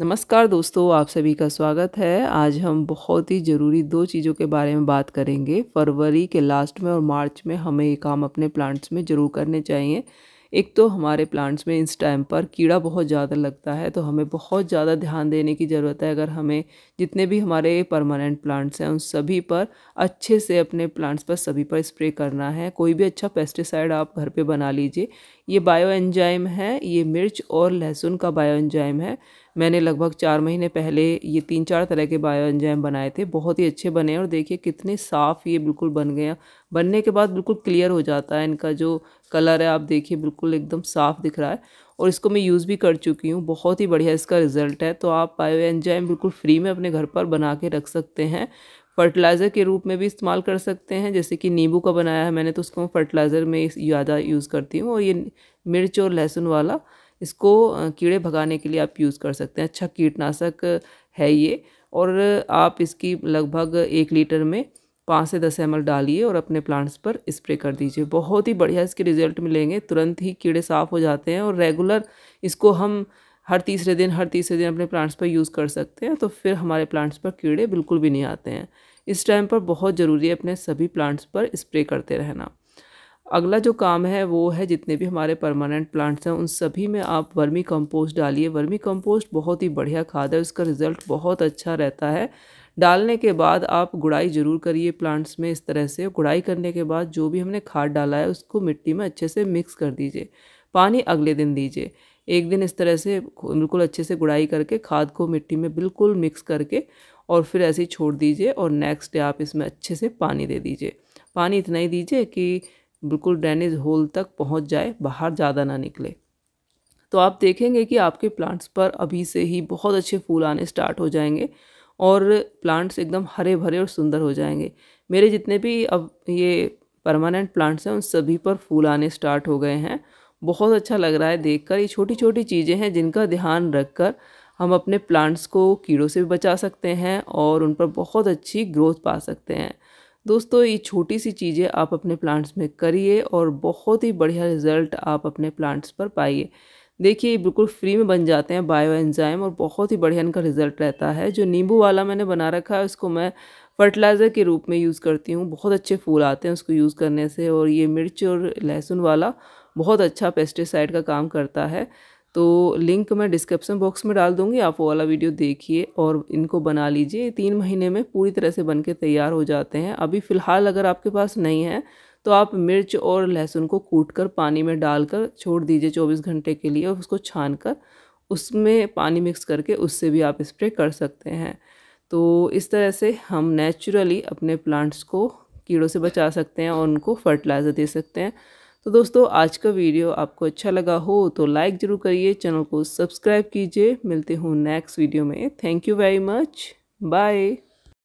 नमस्कार दोस्तों आप सभी का स्वागत है आज हम बहुत ही ज़रूरी दो चीज़ों के बारे में बात करेंगे फरवरी के लास्ट में और मार्च में हमें ये काम अपने प्लांट्स में ज़रूर करने चाहिए एक तो हमारे प्लांट्स में इस टाइम पर कीड़ा बहुत ज़्यादा लगता है तो हमें बहुत ज़्यादा ध्यान देने की ज़रूरत है अगर हमें जितने भी हमारे परमानेंट प्लांट्स हैं उन सभी पर अच्छे से अपने प्लांट्स पर सभी पर स्प्रे करना है कोई भी अच्छा पेस्टिसाइड आप घर पे बना लीजिए ये बायो एंजाइम है ये मिर्च और लहसुन का बायो एंजाइम है मैंने लगभग चार महीने पहले ये तीन चार तरह के बायो जैम बनाए थे बहुत ही अच्छे बने और देखिए कितने साफ़ ये बिल्कुल बन गए बनने के बाद बिल्कुल क्लियर हो जाता है इनका जो कलर है आप देखिए बिल्कुल एकदम साफ़ दिख रहा है और इसको मैं यूज़ भी कर चुकी हूँ बहुत ही बढ़िया इसका रिज़ल्ट है तो आप बायो एंजाइम बिल्कुल फ्री में अपने घर पर बना के रख सकते हैं फर्टिलाइज़र के रूप में भी इस्तेमाल कर सकते हैं जैसे कि नींबू का बनाया है मैंने तो उसको फर्टिलाइज़र में ज़्यादा यूज़ करती हूँ और ये मिर्च और लहसुन वाला इसको कीड़े भगाने के लिए आप यूज़ कर सकते हैं अच्छा कीटनाशक है ये और आप इसकी लगभग एक लीटर में पाँच से दस एम डालिए और अपने प्लांट्स पर स्प्रे कर दीजिए बहुत ही बढ़िया इसके रिजल्ट मिलेंगे तुरंत ही कीड़े साफ़ हो जाते हैं और रेगुलर इसको हम हर तीसरे दिन हर तीसरे दिन अपने प्लांट्स पर यूज़ कर सकते हैं तो फिर हमारे प्लांट्स पर कीड़े बिल्कुल भी नहीं आते हैं इस टाइम पर बहुत ज़रूरी है अपने सभी प्लांट्स पर स्प्रे करते रहना अगला जो काम है वो है जितने भी हमारे परमानेंट प्लांट्स हैं उन सभी में आप वर्मी कंपोस्ट डालिए वर्मी कंपोस्ट बहुत ही बढ़िया खाद है उसका रिज़ल्ट बहुत अच्छा रहता है डालने के बाद आप गुड़ाई ज़रूर करिए प्लांट्स में इस तरह से गुड़ाई करने के बाद जो भी हमने खाद डाला है उसको मिट्टी में अच्छे से मिक्स कर दीजिए पानी अगले दिन दीजिए एक दिन इस तरह से बिल्कुल अच्छे से गुड़ाई करके खाद को मिट्टी में बिल्कुल मिक्स करके और फिर ऐसे ही छोड़ दीजिए और नेक्स्ट डे आप इसमें अच्छे से पानी दे दीजिए पानी इतना ही दीजिए कि बिल्कुल ड्रेनेज होल तक पहुंच जाए बाहर ज़्यादा ना निकले तो आप देखेंगे कि आपके प्लांट्स पर अभी से ही बहुत अच्छे फूल आने स्टार्ट हो जाएंगे और प्लांट्स एकदम हरे भरे और सुंदर हो जाएंगे मेरे जितने भी अब ये परमानेंट प्लांट्स हैं उन सभी पर फूल आने स्टार्ट हो गए हैं बहुत अच्छा लग रहा है देखकर ये छोटी छोटी चीज़ें हैं जिनका ध्यान रखकर हम अपने प्लांट्स को कीड़ों से भी बचा सकते हैं और उन पर बहुत अच्छी ग्रोथ पा सकते हैं दोस्तों ये छोटी सी चीज़ें आप अपने प्लांट्स में करिए और बहुत ही बढ़िया रिज़ल्ट आप अपने प्लांट्स पर पाइए देखिए ये बिल्कुल फ्री में बन जाते हैं बायो एंजाइम और बहुत ही बढ़िया इनका रिज़ल्ट रहता है जो नींबू वाला मैंने बना रखा है उसको मैं फर्टिलाइज़र के रूप में यूज़ करती हूँ बहुत अच्छे फूल आते हैं उसको यूज़ करने से और ये मिर्च और लहसुन वाला बहुत अच्छा पेस्टिसाइड का काम करता है तो लिंक मैं डिस्क्रिप्सन बॉक्स में डाल दूँगी आप वो वाला वीडियो देखिए और इनको बना लीजिए तीन महीने में पूरी तरह से बन के तैयार हो जाते हैं अभी फ़िलहाल अगर आपके पास नहीं है तो आप मिर्च और लहसुन को कूट कर पानी में डालकर छोड़ दीजिए चौबीस घंटे के लिए और उसको छान कर उसमें पानी मिक्स करके उससे भी आप स्प्रे कर सकते हैं तो इस तरह से हम नेचुरली अपने प्लांट्स को कीड़ों से बचा सकते हैं और उनको फर्टिलाइज़र दे सकते हैं तो दोस्तों आज का वीडियो आपको अच्छा लगा हो तो लाइक ज़रूर करिए चैनल को सब्सक्राइब कीजिए मिलते हूँ नेक्स्ट वीडियो में thank you very much bye